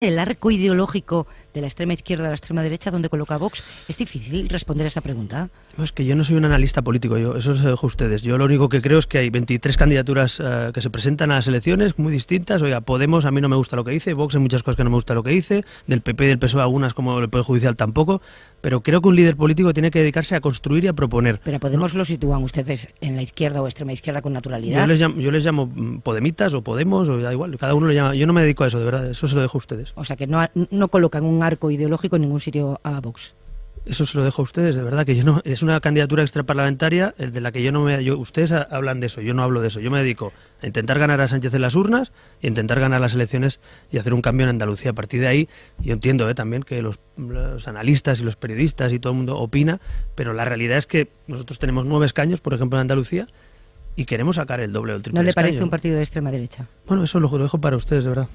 el arco ideológico de la extrema izquierda a la extrema derecha donde coloca Vox? Es difícil responder a esa pregunta. es que yo no soy un analista político, yo, eso se lo dejo a ustedes. Yo lo único que creo es que hay 23 candidaturas eh, que se presentan a las elecciones muy distintas. Oiga, Podemos a mí no me gusta lo que dice, Vox en muchas cosas que no me gusta lo que dice, del PP y del PSOE algunas como el Poder Judicial tampoco, pero creo que un líder político tiene que dedicarse a construir y a proponer. Pero Podemos lo sitúan ustedes en la izquierda o extrema izquierda con naturalidad. Yo les llamo, yo les llamo mm, Podemitas o Podemos, o da igual, cada uno lo llama. Yo no me dedico a eso, de verdad, eso se lo dejo a ustedes. O sea que no, no colocan un arco ideológico en ningún sitio a Vox. Eso se lo dejo a ustedes, de verdad que yo no es una candidatura extraparlamentaria eh, de la que yo no me ustedes hablan de eso, yo no hablo de eso, yo me dedico a intentar ganar a Sánchez en las urnas y intentar ganar las elecciones y hacer un cambio en Andalucía. A partir de ahí, yo entiendo eh, también que los, analistas y los periodistas y todo el mundo opina, pero la realidad es que nosotros tenemos nueve escaños, por ejemplo, en Andalucía y queremos sacar el doble o el triple. ¿No le parece un partido de extrema derecha? Bueno, eso lo dejo para ustedes, de verdad.